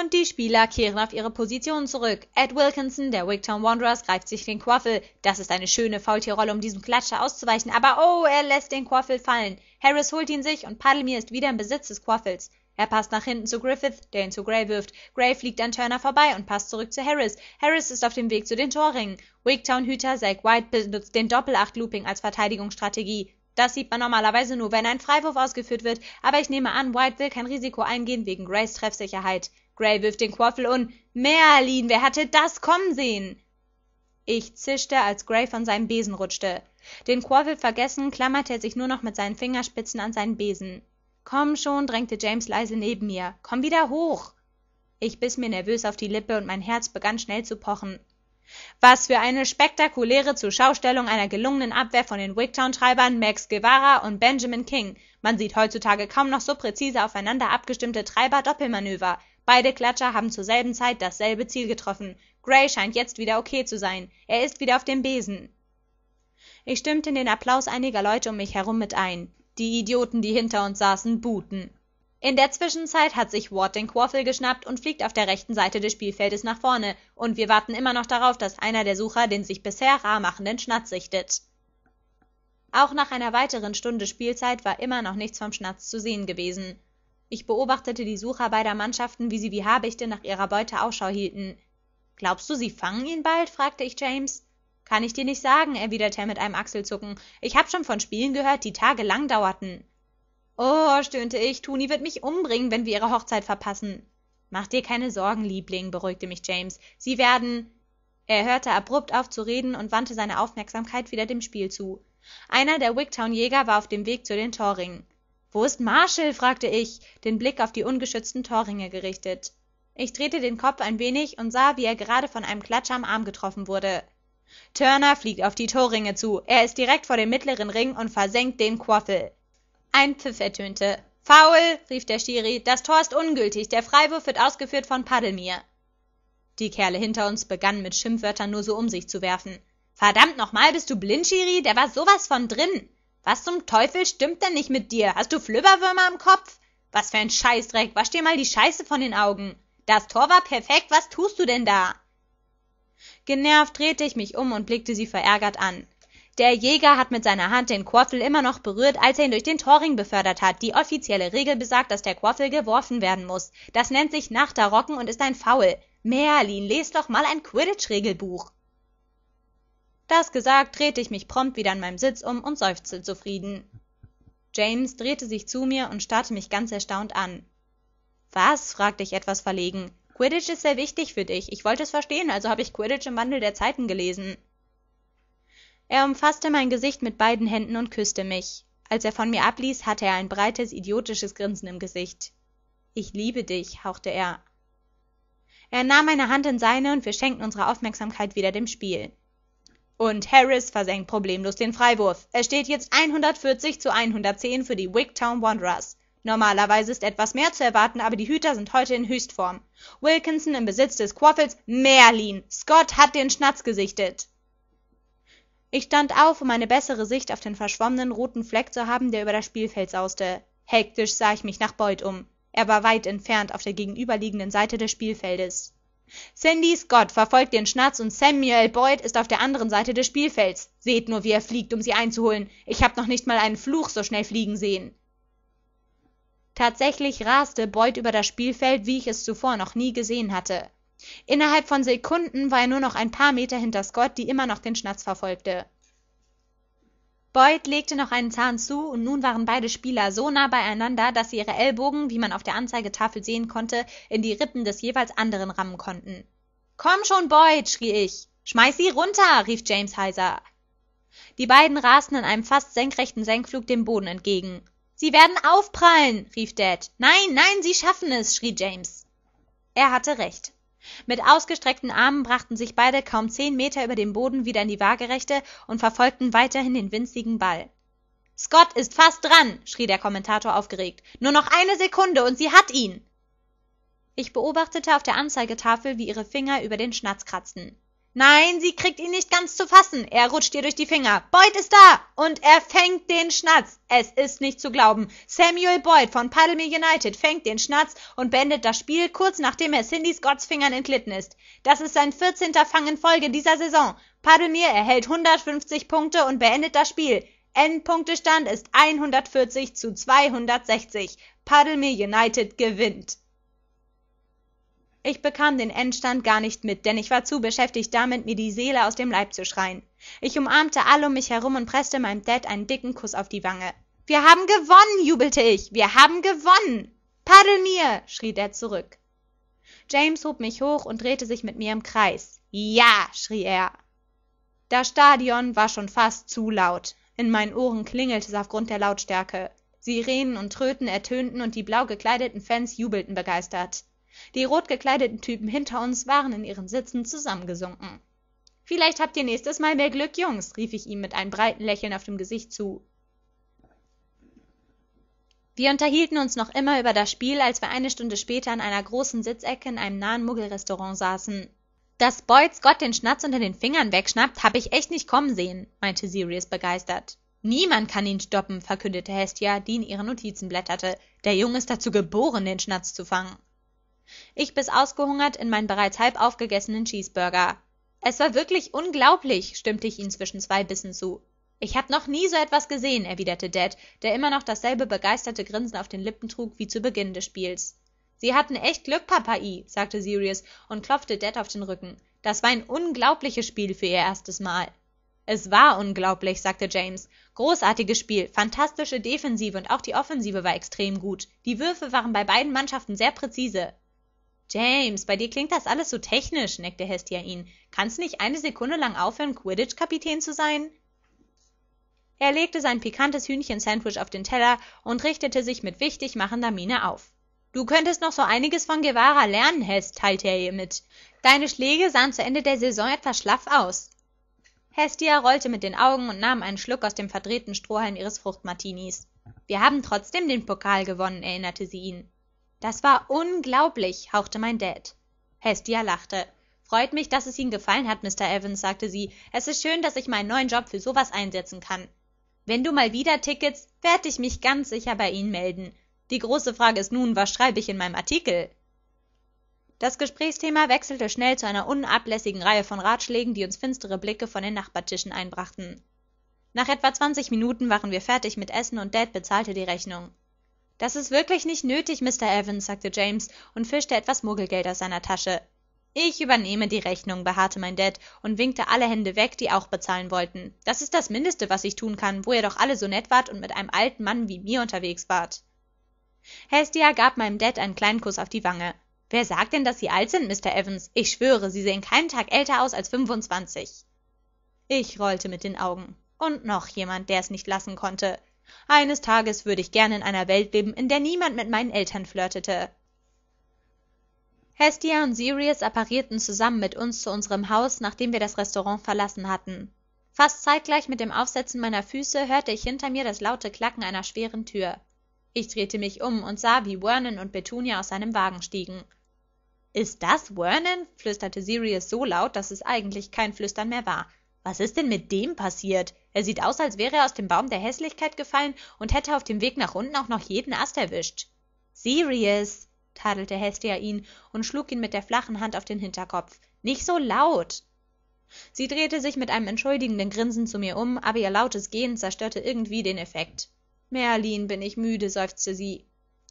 und die Spieler kehren auf ihre Positionen zurück. Ed Wilkinson, der Wigtown Wanderers, greift sich den Quaffel. Das ist eine schöne Faultierrolle, um diesem Klatscher auszuweichen, aber oh, er lässt den Quaffel fallen. Harris holt ihn sich und Paddlemere ist wieder im Besitz des Quaffels. Er passt nach hinten zu Griffith, der ihn zu Gray wirft. Gray fliegt an Turner vorbei und passt zurück zu Harris. Harris ist auf dem Weg zu den Torringen. Wigtown-Hüter Zach White benutzt den Doppelacht-Looping als Verteidigungsstrategie. Das sieht man normalerweise nur, wenn ein Freiwurf ausgeführt wird, aber ich nehme an, White will kein Risiko eingehen wegen Grays Treffsicherheit. Gray wirft den Quaffel um. Merlin, wer hatte das kommen sehen? Ich zischte, als Gray von seinem Besen rutschte. Den Quaffel vergessen, klammerte er sich nur noch mit seinen Fingerspitzen an seinen Besen. Komm schon, drängte James leise neben mir. Komm wieder hoch. Ich biss mir nervös auf die Lippe und mein Herz begann schnell zu pochen. Was für eine spektakuläre Zuschaustellung einer gelungenen Abwehr von den Wigtown-Treibern Max Guevara und Benjamin King. Man sieht heutzutage kaum noch so präzise aufeinander abgestimmte Treiber-Doppelmanöver. Beide Klatscher haben zur selben Zeit dasselbe Ziel getroffen. Gray scheint jetzt wieder okay zu sein. Er ist wieder auf dem Besen. Ich stimmte in den Applaus einiger Leute um mich herum mit ein. Die Idioten, die hinter uns saßen, buhten. In der Zwischenzeit hat sich Ward den Quaffel geschnappt und fliegt auf der rechten Seite des Spielfeldes nach vorne, und wir warten immer noch darauf, dass einer der Sucher den sich bisher rar machenden Schnatz sichtet. Auch nach einer weiteren Stunde Spielzeit war immer noch nichts vom Schnatz zu sehen gewesen ich beobachtete die sucher beider mannschaften wie sie wie habichte nach ihrer beute ausschau hielten glaubst du sie fangen ihn bald fragte ich james kann ich dir nicht sagen erwiderte er mit einem achselzucken ich habe schon von spielen gehört die tagelang dauerten Oh, stöhnte ich Tuni wird mich umbringen wenn wir ihre hochzeit verpassen mach dir keine sorgen liebling beruhigte mich james sie werden er hörte abrupt auf zu reden und wandte seine aufmerksamkeit wieder dem spiel zu einer der wigtown jäger war auf dem weg zu den wo ist Marshall? fragte ich den blick auf die ungeschützten torringe gerichtet ich drehte den kopf ein wenig und sah wie er gerade von einem klatscher am arm getroffen wurde turner fliegt auf die torringe zu er ist direkt vor dem mittleren ring und versenkt den quaffel ein pfiff ertönte foul rief der schiri das tor ist ungültig der freiwurf wird ausgeführt von paddelmir die kerle hinter uns begannen mit schimpfwörtern nur so um sich zu werfen verdammt nochmal bist du blind schiri der war sowas von drin was zum Teufel stimmt denn nicht mit dir? Hast du Flüberwürmer im Kopf? Was für ein Scheißdreck, wasch dir mal die Scheiße von den Augen. Das Tor war perfekt, was tust du denn da? Genervt drehte ich mich um und blickte sie verärgert an. Der Jäger hat mit seiner Hand den Quaffel immer noch berührt, als er ihn durch den Torring befördert hat. Die offizielle Regel besagt, dass der Quaffel geworfen werden muss. Das nennt sich Nachterrocken und ist ein Faul. Merlin, lest doch mal ein Quidditch-Regelbuch das gesagt drehte ich mich prompt wieder an meinem sitz um und seufzte zufrieden james drehte sich zu mir und starrte mich ganz erstaunt an was fragte ich etwas verlegen quidditch ist sehr wichtig für dich ich wollte es verstehen also habe ich quidditch im wandel der zeiten gelesen er umfaßte mein gesicht mit beiden händen und küßte mich als er von mir abließ hatte er ein breites idiotisches grinsen im gesicht ich liebe dich hauchte er er nahm meine hand in seine und wir schenkten unsere aufmerksamkeit wieder dem spiel und Harris versenkt problemlos den Freiwurf. Es steht jetzt 140 zu 110 für die Wigtown Wanderers. Normalerweise ist etwas mehr zu erwarten, aber die Hüter sind heute in Höchstform. Wilkinson im Besitz des Quaffels, Merlin. Scott hat den Schnatz gesichtet. Ich stand auf, um eine bessere Sicht auf den verschwommenen roten Fleck zu haben, der über das Spielfeld sauste. Hektisch sah ich mich nach Boyd um. Er war weit entfernt auf der gegenüberliegenden Seite des Spielfeldes. Sandy Scott verfolgt den Schnatz und Samuel Boyd ist auf der anderen Seite des Spielfelds. Seht nur, wie er fliegt, um sie einzuholen. Ich hab noch nicht mal einen Fluch so schnell fliegen sehen. Tatsächlich raste Boyd über das Spielfeld, wie ich es zuvor noch nie gesehen hatte. Innerhalb von Sekunden war er nur noch ein paar Meter hinter Scott, die immer noch den Schnatz verfolgte. Boyd legte noch einen Zahn zu, und nun waren beide Spieler so nah beieinander, dass sie ihre Ellbogen, wie man auf der Anzeigetafel sehen konnte, in die Rippen des jeweils anderen rammen konnten. Komm schon, Boyd, schrie ich. Schmeiß sie runter, rief James heiser. Die beiden rasten in einem fast senkrechten Senkflug dem Boden entgegen. Sie werden aufprallen, rief Dad. Nein, nein, sie schaffen es, schrie James. Er hatte recht mit ausgestreckten armen brachten sich beide kaum zehn meter über dem boden wieder in die waagerechte und verfolgten weiterhin den winzigen ball scott ist fast dran schrie der kommentator aufgeregt nur noch eine sekunde und sie hat ihn ich beobachtete auf der anzeigetafel wie ihre finger über den Schnatz kratzten. Nein, sie kriegt ihn nicht ganz zu fassen. Er rutscht ihr durch die Finger. Boyd ist da und er fängt den Schnatz. Es ist nicht zu glauben. Samuel Boyd von Paddle United fängt den Schnatz und beendet das Spiel kurz nachdem er Cindy Scotts Fingern entglitten ist. Das ist sein 14. Fang in Folge dieser Saison. Paddlemir erhält 150 Punkte und beendet das Spiel. Endpunktestand ist 140 zu 260. Paddlemir United gewinnt ich bekam den endstand gar nicht mit denn ich war zu beschäftigt damit mir die seele aus dem leib zu schreien ich umarmte alle um mich herum und preßte meinem dad einen dicken kuß auf die wange wir haben gewonnen jubelte ich wir haben gewonnen paddel mir schrie dad zurück james hob mich hoch und drehte sich mit mir im kreis ja schrie er das stadion war schon fast zu laut in meinen ohren klingelte es aufgrund der lautstärke sirenen und tröten ertönten und die blau gekleideten fans jubelten begeistert die rot gekleideten typen hinter uns waren in ihren sitzen zusammengesunken vielleicht habt ihr nächstes mal mehr glück Jungs, rief ich ihm mit einem breiten lächeln auf dem gesicht zu wir unterhielten uns noch immer über das spiel als wir eine stunde später an einer großen sitzecke in einem nahen muggelrestaurant saßen Dass boyds gott den schnatz unter den fingern wegschnappt hab ich echt nicht kommen sehen meinte sirius begeistert niemand kann ihn stoppen verkündete hestia die in ihren notizen blätterte der junge ist dazu geboren den schnatz zu fangen ich biss ausgehungert in meinen bereits halb aufgegessenen Cheeseburger. Es war wirklich unglaublich, stimmte ich ihm zwischen zwei Bissen zu. Ich hab noch nie so etwas gesehen, erwiderte Dad, der immer noch dasselbe begeisterte Grinsen auf den Lippen trug wie zu Beginn des Spiels. Sie hatten echt Glück, Papa I, sagte Sirius und klopfte Dad auf den Rücken. Das war ein unglaubliches Spiel für ihr erstes Mal. Es war unglaublich, sagte James. Großartiges Spiel, fantastische Defensive und auch die Offensive war extrem gut. Die Würfe waren bei beiden Mannschaften sehr präzise. James, bei dir klingt das alles so technisch, neckte Hestia ihn. Kannst nicht eine Sekunde lang aufhören, Quidditch-Kapitän zu sein? Er legte sein pikantes Hühnchensandwich auf den Teller und richtete sich mit wichtig machender Miene auf. Du könntest noch so einiges von Guevara lernen, Hest, teilte er ihr mit. Deine Schläge sahen zu Ende der Saison etwas schlaff aus. Hestia rollte mit den Augen und nahm einen Schluck aus dem verdrehten Strohhalm ihres Fruchtmartinis. Wir haben trotzdem den Pokal gewonnen, erinnerte sie ihn. Das war unglaublich, hauchte mein Dad. Hestia lachte. Freut mich, dass es Ihnen gefallen hat, Mr. Evans, sagte sie. Es ist schön, dass ich meinen neuen Job für sowas einsetzen kann. Wenn du mal wieder tickets, werde ich mich ganz sicher bei Ihnen melden. Die große Frage ist nun, was schreibe ich in meinem Artikel? Das Gesprächsthema wechselte schnell zu einer unablässigen Reihe von Ratschlägen, die uns finstere Blicke von den Nachbartischen einbrachten. Nach etwa 20 Minuten waren wir fertig mit Essen und Dad bezahlte die Rechnung das ist wirklich nicht nötig, Mr. Evans, sagte James und fischte etwas Muggelgeld aus seiner Tasche. Ich übernehme die Rechnung, beharrte mein Dad und winkte alle Hände weg, die auch bezahlen wollten. Das ist das Mindeste, was ich tun kann, wo ihr doch alle so nett wart und mit einem alten Mann wie mir unterwegs wart. Hestia gab meinem Dad einen kleinen Kuss auf die Wange. Wer sagt denn, dass Sie alt sind, Mr. Evans? Ich schwöre, Sie sehen keinen Tag älter aus als fünfundzwanzig. Ich rollte mit den Augen. Und noch jemand, der es nicht lassen konnte eines tages würde ich gern in einer welt leben in der niemand mit meinen eltern flirtete hestia und sirius apparierten zusammen mit uns zu unserem haus nachdem wir das restaurant verlassen hatten fast zeitgleich mit dem aufsetzen meiner füße hörte ich hinter mir das laute klacken einer schweren tür ich drehte mich um und sah wie vernon und petunia aus seinem wagen stiegen ist das vernon flüsterte sirius so laut daß es eigentlich kein flüstern mehr war was ist denn mit dem passiert er sieht aus als wäre er aus dem baum der häßlichkeit gefallen und hätte auf dem weg nach unten auch noch jeden ast erwischt sirius tadelte hestia ihn und schlug ihn mit der flachen hand auf den hinterkopf nicht so laut sie drehte sich mit einem entschuldigenden grinsen zu mir um aber ihr lautes gehen zerstörte irgendwie den effekt merlin bin ich müde seufzte sie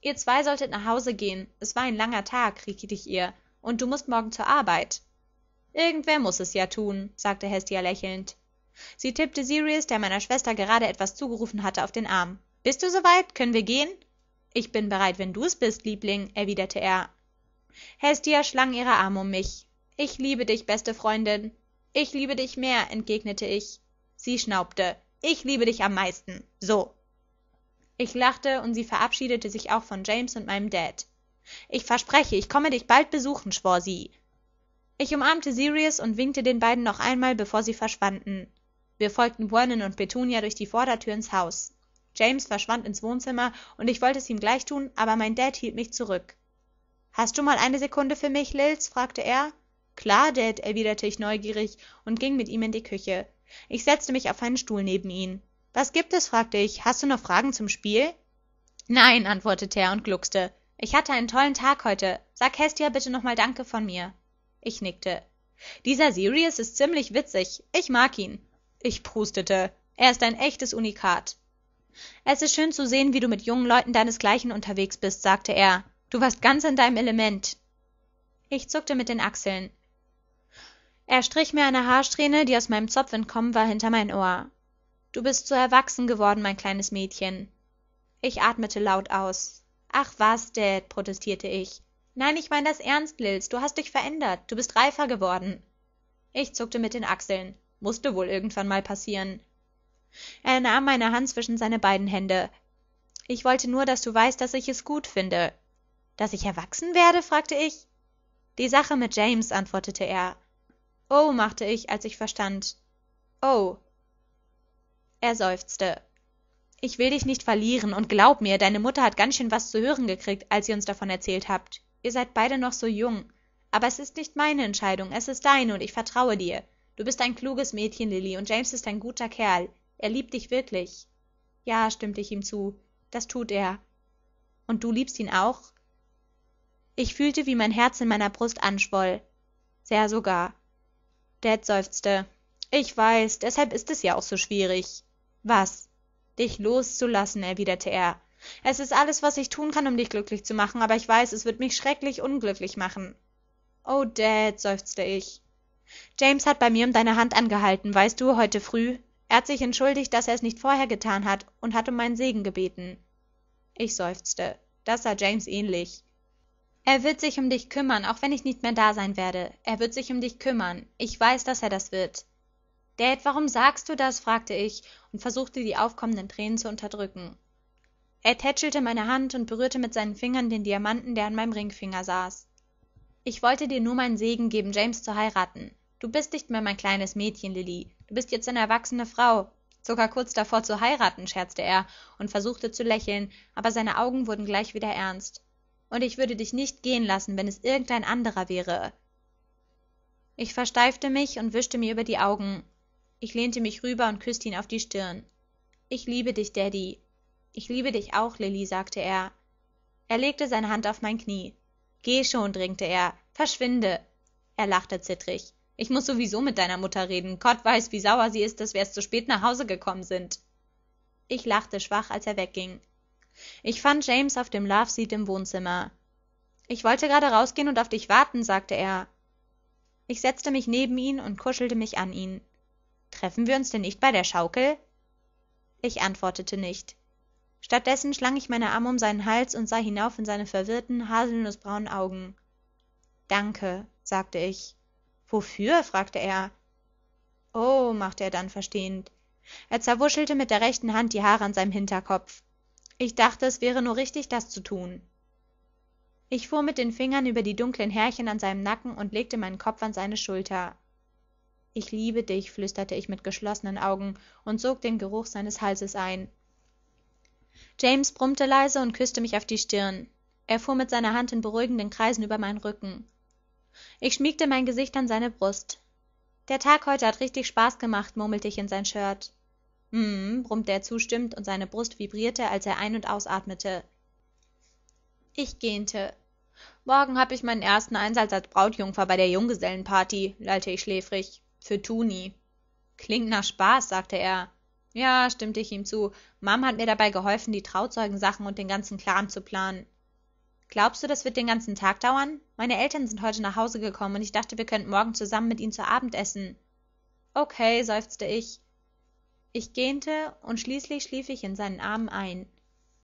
ihr zwei solltet nach hause gehen es war ein langer tag riekete ich ihr und du mußt morgen zur arbeit irgendwer muß es ja tun sagte hestia lächelnd sie tippte sirius der meiner schwester gerade etwas zugerufen hatte auf den arm bist du soweit? können wir gehen ich bin bereit wenn du es bist liebling erwiderte er hestia schlang ihre arme um mich ich liebe dich beste freundin ich liebe dich mehr entgegnete ich sie schnaubte ich liebe dich am meisten so ich lachte und sie verabschiedete sich auch von james und meinem dad ich verspreche ich komme dich bald besuchen schwor sie ich umarmte sirius und winkte den beiden noch einmal bevor sie verschwanden wir folgten vernon und petunia durch die vordertür ins haus james verschwand ins wohnzimmer und ich wollte es ihm gleich tun aber mein dad hielt mich zurück hast du mal eine sekunde für mich Lils? fragte er klar dad erwiderte ich neugierig und ging mit ihm in die küche ich setzte mich auf einen stuhl neben ihn was gibt es fragte ich hast du noch fragen zum spiel nein antwortete er und gluckste ich hatte einen tollen tag heute sag hestia bitte nochmal danke von mir ich nickte dieser sirius ist ziemlich witzig ich mag ihn ich prustete er ist ein echtes unikat es ist schön zu sehen wie du mit jungen leuten deinesgleichen unterwegs bist sagte er du warst ganz in deinem element ich zuckte mit den achseln er strich mir eine haarsträhne die aus meinem zopf entkommen war hinter mein ohr du bist so erwachsen geworden mein kleines mädchen ich atmete laut aus ach was dad protestierte ich nein ich meine das ernst lils du hast dich verändert du bist reifer geworden ich zuckte mit den achseln mußte wohl irgendwann mal passieren er nahm meine hand zwischen seine beiden hände ich wollte nur daß du weißt daß ich es gut finde Dass ich erwachsen werde fragte ich die sache mit james antwortete er oh machte ich als ich verstand oh er seufzte ich will dich nicht verlieren und glaub mir deine mutter hat ganz schön was zu hören gekriegt als ihr uns davon erzählt habt ihr seid beide noch so jung aber es ist nicht meine entscheidung es ist deine und ich vertraue dir du bist ein kluges mädchen lily und james ist ein guter kerl er liebt dich wirklich ja stimmte ich ihm zu das tut er und du liebst ihn auch ich fühlte wie mein herz in meiner brust anschwoll sehr sogar dad seufzte ich weiß deshalb ist es ja auch so schwierig was dich loszulassen erwiderte er es ist alles was ich tun kann um dich glücklich zu machen aber ich weiß es wird mich schrecklich unglücklich machen oh dad seufzte ich james hat bei mir um deine hand angehalten weißt du heute früh er hat sich entschuldigt daß es nicht vorher getan hat und hat um meinen segen gebeten ich seufzte das sah james ähnlich er wird sich um dich kümmern auch wenn ich nicht mehr da sein werde er wird sich um dich kümmern ich weiß daß er das wird dad warum sagst du das fragte ich und versuchte die aufkommenden tränen zu unterdrücken er tätschelte meine hand und berührte mit seinen fingern den diamanten der an meinem ringfinger saß ich wollte dir nur meinen segen geben james zu heiraten du bist nicht mehr mein kleines mädchen lilli du bist jetzt eine erwachsene frau sogar kurz davor zu heiraten scherzte er und versuchte zu lächeln aber seine augen wurden gleich wieder ernst und ich würde dich nicht gehen lassen wenn es irgendein anderer wäre ich versteifte mich und wischte mir über die augen ich lehnte mich rüber und küßte ihn auf die stirn ich liebe dich daddy ich liebe dich auch lilli sagte er er legte seine hand auf mein knie geh schon drängte er verschwinde er lachte zittrig ich muß sowieso mit deiner mutter reden gott weiß wie sauer sie ist daß wir erst so spät nach hause gekommen sind ich lachte schwach als er wegging ich fand james auf dem love seat im wohnzimmer ich wollte gerade rausgehen und auf dich warten sagte er ich setzte mich neben ihn und kuschelte mich an ihn treffen wir uns denn nicht bei der schaukel ich antwortete nicht stattdessen schlang ich meine arme um seinen hals und sah hinauf in seine verwirrten haselnußbraunen augen danke sagte ich wofür fragte er oh machte er dann verstehend er zerwuschelte mit der rechten hand die haare an seinem hinterkopf ich dachte es wäre nur richtig das zu tun ich fuhr mit den fingern über die dunklen härchen an seinem nacken und legte meinen kopf an seine schulter ich liebe dich flüsterte ich mit geschlossenen augen und sog den geruch seines halses ein james brummte leise und küßte mich auf die stirn er fuhr mit seiner hand in beruhigenden kreisen über meinen rücken ich schmiegte mein gesicht an seine brust der tag heute hat richtig spaß gemacht murmelte ich in sein shirt hm brummte er zustimmend und seine brust vibrierte als er ein und ausatmete ich gähnte morgen hab ich meinen ersten einsatz als brautjungfer bei der junggesellenparty lallte ich schläfrig für Tuni. klingt nach spaß sagte er ja stimmte ich ihm zu mam hat mir dabei geholfen die trauzeugensachen und den ganzen Clan zu planen glaubst du das wird den ganzen tag dauern meine eltern sind heute nach hause gekommen und ich dachte wir könnten morgen zusammen mit ihnen zu abend essen okay seufzte ich ich gähnte und schließlich schlief ich in seinen armen ein